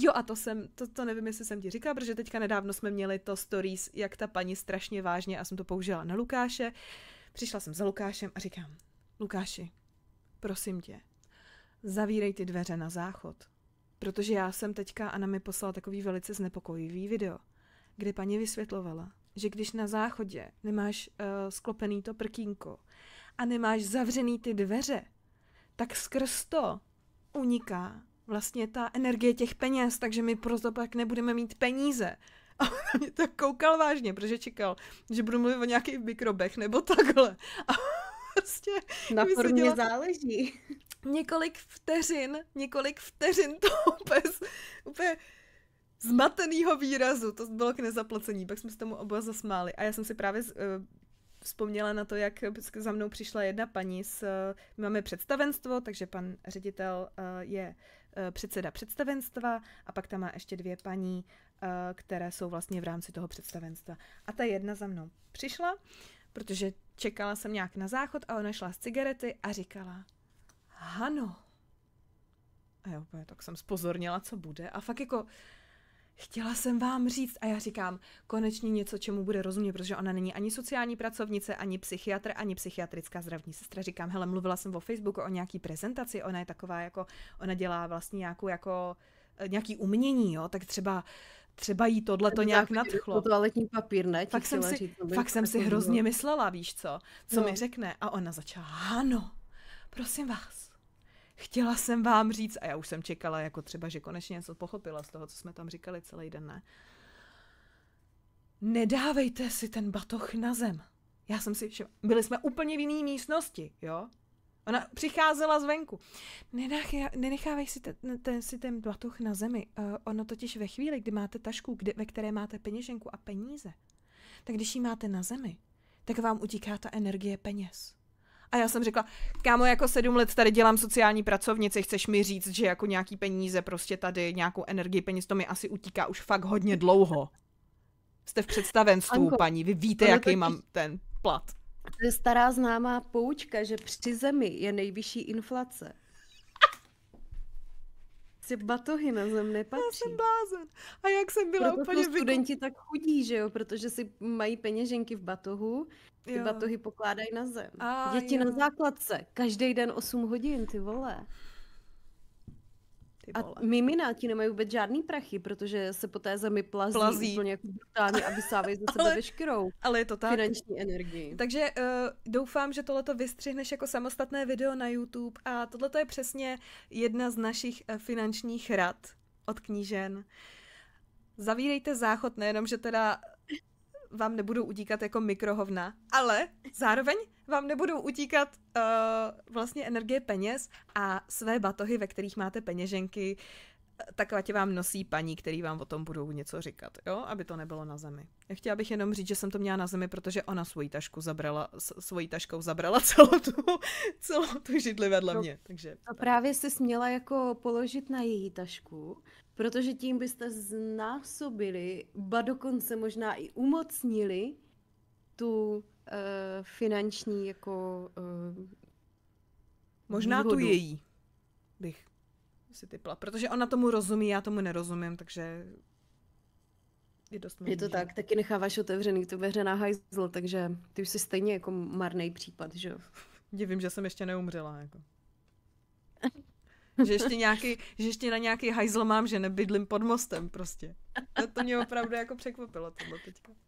Jo a to jsem, to, to nevím, jestli jsem ti říkala, protože teďka nedávno jsme měli to stories, jak ta paní strašně vážně, a jsem to použila na Lukáše, přišla jsem za Lukášem a říkám, Lukáši, prosím tě, zavírej ty dveře na záchod, protože já jsem teďka, Ana mi poslala takový velice znepokojivý video, kde paní vysvětlovala, že když na záchodě nemáš uh, sklopený to prkínko a nemáš zavřený ty dveře, tak skrz to uniká vlastně ta energie těch peněz, takže my proto pak nebudeme mít peníze. A on mě to koukal vážně, protože čekal, že budu mluvit o nějakých mikrobech nebo takhle. A prostě... Na formě záleží. Několik vteřin, několik vteřin to bez úplně zmatenýho výrazu. To bylo k nezaplacení. Pak jsme se tomu oba zasmáli. A já jsem si právě eh, vzpomněla na to, jak za mnou přišla jedna paní s, eh, my máme představenstvo, takže pan ředitel eh, je eh, předseda představenstva a pak tam má ještě dvě paní, které jsou vlastně v rámci toho představenstva. A ta jedna za mnou přišla, protože čekala jsem nějak na záchod a ona šla z cigarety a říkala Hano. A jo, tak jsem spozornila, co bude. A fakt jako chtěla jsem vám říct. A já říkám, konečně něco, čemu bude rozumět, protože ona není ani sociální pracovnice, ani psychiatr, ani psychiatrická zdravní sestra. Říkám, hele, mluvila jsem o Facebooku o nějaký prezentaci, ona je taková jako, ona dělá vlastně nějakou jako eh, nějaký umění, jo, tak třeba třeba jí tohle to nějak nadchlo. To toaletní papír, ne? Fakt jsem si, říct, fakt jsem si hrozně myslela, víš co, co no. mi řekne. A ona začala, ano, prosím vás, chtěla jsem vám říct, a já už jsem čekala, jako třeba, že konečně něco pochopila z toho, co jsme tam říkali celý den, ne? Nedávejte si ten batoh na zem. Já jsem si všem... Byli jsme úplně v jiné místnosti, jo? Ona přicházela zvenku. Nenach, nenechávej si ten, ten, si ten batoh na zemi. Uh, ono totiž ve chvíli, kdy máte tašku, kdy, ve které máte peněženku a peníze, tak když ji máte na zemi, tak vám utíká ta energie peněz. A já jsem řekla, kámo, jako sedm let tady dělám sociální pracovnici, chceš mi říct, že jako nějaký peníze prostě tady, nějakou energii peněz, to mi asi utíká už fakt hodně dlouho. Jste v představenstvu, Anko, paní, vy víte, jaký totiž... mám ten plat. To je stará známá poučka, že při zemi je nejvyšší inflace si batohy na zem nepatří. Já jsem blázen. A jak jsem byla Proto úplně... studenti tak chudí, že jo? Protože si mají peněženky v batohu, ty jo. batohy pokládají na zem. A, Děti jo. na základce, každý den 8 hodin, ty vole vole. A mimináti nemají vůbec žádný prachy, protože se po té zemi plazí, plazí. úplně jako brutálně a vysávají ze sebe veškerou ale je to tak. finanční energii. Takže uh, doufám, že tohleto vystřihneš jako samostatné video na YouTube a tohleto je přesně jedna z našich eh, finančních rad od knížen. Zavírejte záchod, nejenom, že teda vám nebudou utíkat jako mikrohovna, ale zároveň vám nebudou utíkat uh, vlastně energie peněz a své batohy, ve kterých máte peněženky, tak ať vám nosí paní, který vám o tom budou něco říkat, jo? Aby to nebylo na zemi. Já chtěla bych jenom říct, že jsem to měla na zemi, protože ona svoji tašku zabrala, svojí taškou zabrala celou tu, celou tu židli vedle no, mě. Takže, a právě si směla jako položit na její tašku, protože tím byste znásobili, ba dokonce možná i umocnili tu uh, finanční jako uh, Možná výhodu. tu její bych si typla, protože ona tomu rozumí, já tomu nerozumím, takže je dost možný, Je to tak, taky necháváš otevřený to veřejná hajzl, takže ty už jsi stejně jako marný případ, že jo? Divím, že jsem ještě neumřela, jako. že ještě, nějaký, že ještě na nějaký hajzl mám, že nebydlím pod mostem prostě. To, to mě opravdu jako překvapilo tohle teďka.